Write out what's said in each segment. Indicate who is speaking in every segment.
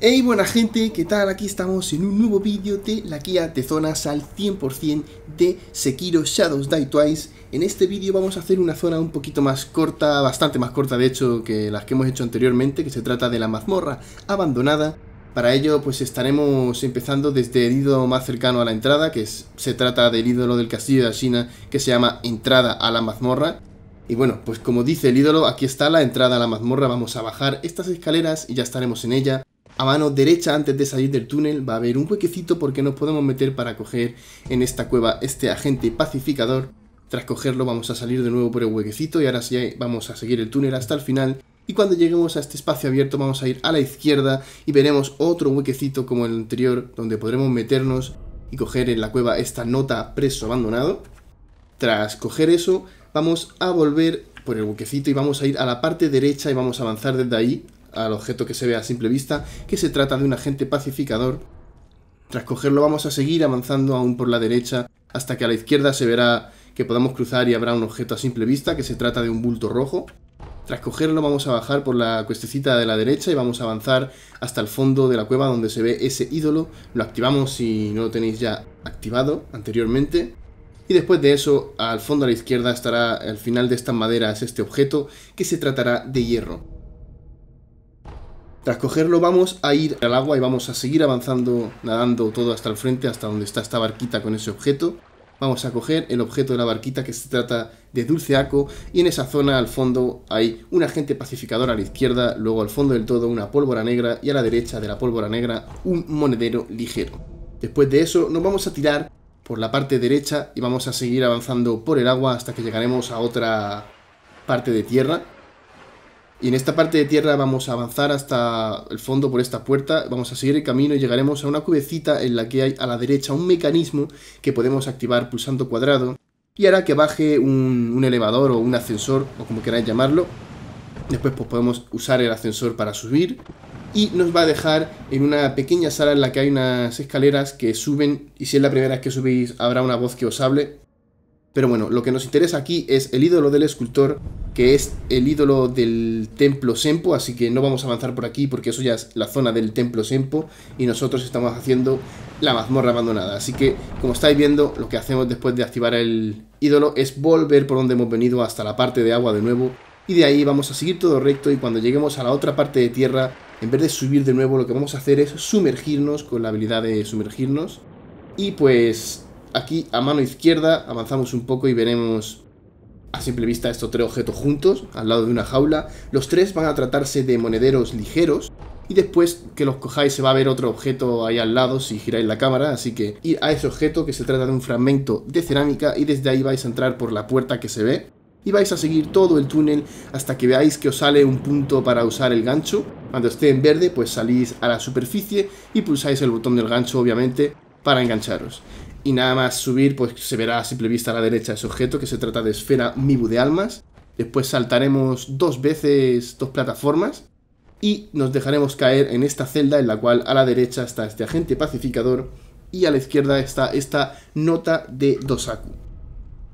Speaker 1: Hey buena gente, ¿qué tal? Aquí estamos en un nuevo vídeo de la guía de zonas al 100% de Sekiro Shadows Die Twice En este vídeo vamos a hacer una zona un poquito más corta, bastante más corta de hecho que las que hemos hecho anteriormente Que se trata de la mazmorra abandonada Para ello pues estaremos empezando desde el ídolo más cercano a la entrada Que se trata del ídolo del castillo de Ashina que se llama Entrada a la mazmorra y bueno, pues como dice el ídolo, aquí está la entrada a la mazmorra, vamos a bajar estas escaleras y ya estaremos en ella a mano derecha, antes de salir del túnel, va a haber un huequecito porque nos podemos meter para coger en esta cueva este agente pacificador. Tras cogerlo vamos a salir de nuevo por el huequecito y ahora sí eh, vamos a seguir el túnel hasta el final. Y cuando lleguemos a este espacio abierto vamos a ir a la izquierda y veremos otro huequecito como el anterior donde podremos meternos y coger en la cueva esta nota preso abandonado. Tras coger eso vamos a volver por el huequecito y vamos a ir a la parte derecha y vamos a avanzar desde ahí al objeto que se ve a simple vista, que se trata de un agente pacificador. Tras cogerlo vamos a seguir avanzando aún por la derecha hasta que a la izquierda se verá que podamos cruzar y habrá un objeto a simple vista, que se trata de un bulto rojo. Tras cogerlo vamos a bajar por la cuestecita de la derecha y vamos a avanzar hasta el fondo de la cueva donde se ve ese ídolo. Lo activamos si no lo tenéis ya activado anteriormente. Y después de eso, al fondo a la izquierda estará al final de estas maderas este objeto que se tratará de hierro. Tras cogerlo vamos a ir al agua y vamos a seguir avanzando, nadando todo hasta el frente, hasta donde está esta barquita con ese objeto. Vamos a coger el objeto de la barquita que se trata de Dulceaco y en esa zona al fondo hay un agente pacificador a la izquierda, luego al fondo del todo una pólvora negra y a la derecha de la pólvora negra un monedero ligero. Después de eso nos vamos a tirar por la parte derecha y vamos a seguir avanzando por el agua hasta que llegaremos a otra parte de tierra y en esta parte de tierra vamos a avanzar hasta el fondo por esta puerta, vamos a seguir el camino y llegaremos a una cubecita en la que hay a la derecha un mecanismo que podemos activar pulsando cuadrado y hará que baje un, elevador o un ascensor o como queráis llamarlo. Después pues podemos usar el ascensor para subir y nos va a dejar en una pequeña sala en la que hay unas escaleras que suben y si es la primera vez que subís habrá una voz que os hable pero bueno, lo que nos interesa aquí es el ídolo del escultor, que es el ídolo del templo Sempo, así que no vamos a avanzar por aquí porque eso ya es la zona del templo Sempo y nosotros estamos haciendo la mazmorra abandonada. Así que, como estáis viendo, lo que hacemos después de activar el ídolo es volver por donde hemos venido hasta la parte de agua de nuevo y de ahí vamos a seguir todo recto y cuando lleguemos a la otra parte de tierra, en vez de subir de nuevo, lo que vamos a hacer es sumergirnos con la habilidad de sumergirnos y pues aquí a mano izquierda, avanzamos un poco y veremos a simple vista estos tres objetos juntos, al lado de una jaula. Los tres van a tratarse de monederos ligeros. Y después que los cojáis se va a ver otro objeto ahí al lado si giráis la cámara, así que ir a ese objeto que se trata de un fragmento de cerámica y desde ahí vais a entrar por la puerta que se ve y vais a seguir todo el túnel hasta que veáis que os sale un punto para usar el gancho. Cuando esté en verde pues salís a la superficie y pulsáis el botón del gancho obviamente para engancharos y nada más subir, pues se verá a simple vista a la derecha ese objeto, que se trata de esfera Mibu de almas. Después saltaremos dos veces dos plataformas y nos dejaremos caer en esta celda en la cual a la derecha está este agente pacificador y a la izquierda está esta nota de Dosaku.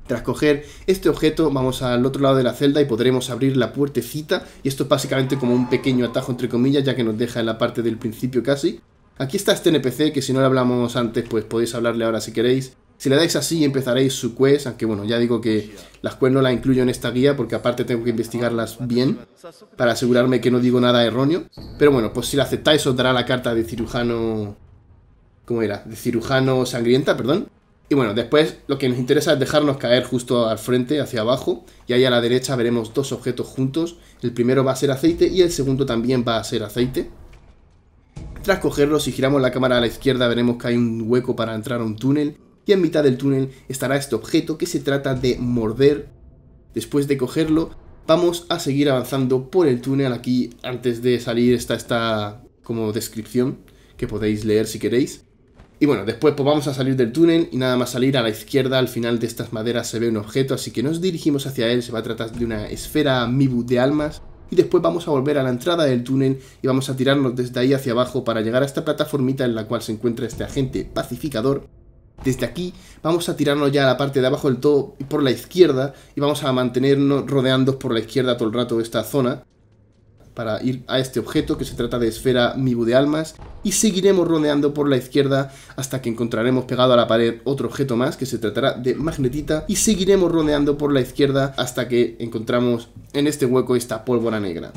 Speaker 1: Tras coger este objeto vamos al otro lado de la celda y podremos abrir la puertecita y esto es básicamente como un pequeño atajo entre comillas ya que nos deja en la parte del principio casi Aquí está este NPC que si no le hablamos antes, pues podéis hablarle ahora si queréis. Si le dais así empezaréis su quest, aunque bueno, ya digo que las quest no las incluyo en esta guía porque aparte tengo que investigarlas bien para asegurarme que no digo nada erróneo. Pero bueno, pues si la aceptáis os dará la carta de cirujano... ¿Cómo era? De cirujano sangrienta, perdón. Y bueno, después lo que nos interesa es dejarnos caer justo al frente, hacia abajo, y ahí a la derecha veremos dos objetos juntos. El primero va a ser aceite y el segundo también va a ser aceite. Tras cogerlo, si giramos la cámara a la izquierda veremos que hay un hueco para entrar a un túnel y en mitad del túnel estará este objeto que se trata de morder. Después de cogerlo, vamos a seguir avanzando por el túnel aquí antes de salir está esta como descripción que podéis leer si queréis. Y bueno, después pues vamos a salir del túnel y nada más salir a la izquierda al final de estas maderas se ve un objeto, así que nos dirigimos hacia él, se va a tratar de una esfera Mibu de almas y después vamos a volver a la entrada del túnel y vamos a tirarnos desde ahí hacia abajo para llegar a esta plataformita en la cual se encuentra este agente pacificador. Desde aquí vamos a tirarnos ya a la parte de abajo del todo por la izquierda y vamos a mantenernos rodeando por la izquierda todo el rato esta zona para ir a este objeto que se trata de esfera Mibu de almas y seguiremos rodeando por la izquierda hasta que encontraremos pegado a la pared otro objeto más que se tratará de magnetita y seguiremos rodeando por la izquierda hasta que encontramos en este hueco esta pólvora negra.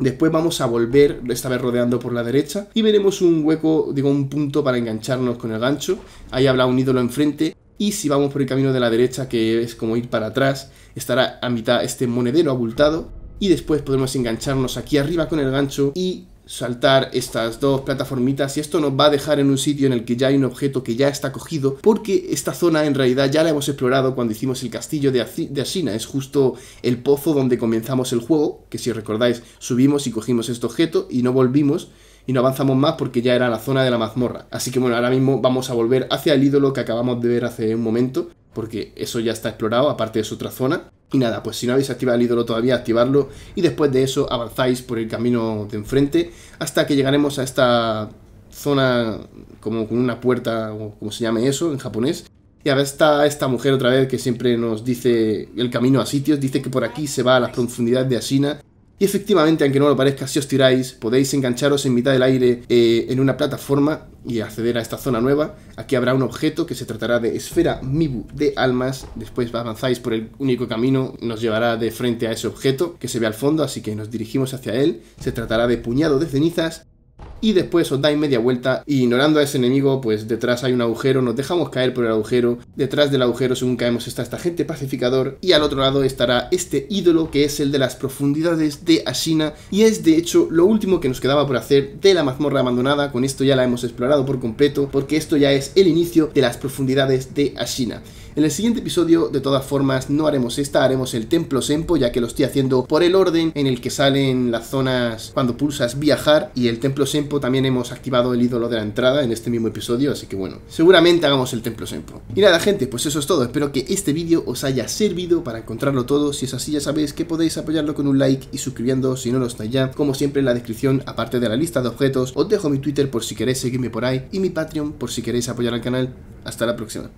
Speaker 1: Después vamos a volver, esta vez rodeando por la derecha, y veremos un hueco, digo, un punto para engancharnos con el gancho. Ahí habla un ídolo enfrente, y si vamos por el camino de la derecha, que es como ir para atrás, estará a mitad este monedero abultado, y después podemos engancharnos aquí arriba con el gancho y saltar estas dos plataformitas y esto nos va a dejar en un sitio en el que ya hay un objeto que ya está cogido porque esta zona en realidad ya la hemos explorado cuando hicimos el castillo de, Asina es justo el pozo donde comenzamos el juego que si recordáis subimos y cogimos este objeto y no volvimos y no avanzamos más porque ya era la zona de la mazmorra así que bueno ahora mismo vamos a volver hacia el ídolo que acabamos de ver hace un momento porque eso ya está explorado aparte es otra zona y nada, pues si no habéis activado el ídolo todavía, activarlo y después de eso avanzáis por el camino de enfrente hasta que llegaremos a esta zona como con una puerta o como se llame eso en japonés. Y ahora está esta mujer otra vez que siempre nos dice el camino a sitios, dice que por aquí se va a las profundidades de Asina y efectivamente, aunque no lo parezca, si os tiráis, podéis engancharos en mitad del aire eh, en una plataforma y acceder a esta zona nueva. Aquí habrá un objeto que se tratará de esfera Mibu de almas. Después avanzáis por el único camino, nos llevará de frente a ese objeto que se ve al fondo, así que nos dirigimos hacia él. Se tratará de puñado de cenizas y después os dais media vuelta ignorando a ese enemigo, pues detrás hay un agujero, nos dejamos caer por el agujero, detrás del agujero según caemos está esta gente pacificador y al otro lado estará este ídolo que es el de las profundidades de Ashina y es de hecho lo último que nos quedaba por hacer de la mazmorra abandonada, con esto ya la hemos explorado por completo porque esto ya es el inicio de las profundidades de Ashina. En el siguiente episodio, de todas formas, no haremos esta, haremos el templo Sempo ya que lo estoy haciendo por el orden en el que salen las zonas cuando pulsas viajar. Y el templo Sempo también hemos activado el ídolo de la entrada en este mismo episodio, así que bueno, seguramente hagamos el templo Sempo. Y nada, gente, pues eso es todo. Espero que este vídeo os haya servido para encontrarlo todo. Si es así, ya sabéis que podéis apoyarlo con un like y suscribiendo si no lo estáis ya. Como siempre, en la descripción, aparte de la lista de objetos, os dejo mi Twitter por si queréis seguirme por ahí y mi Patreon por si queréis apoyar al canal. Hasta la próxima.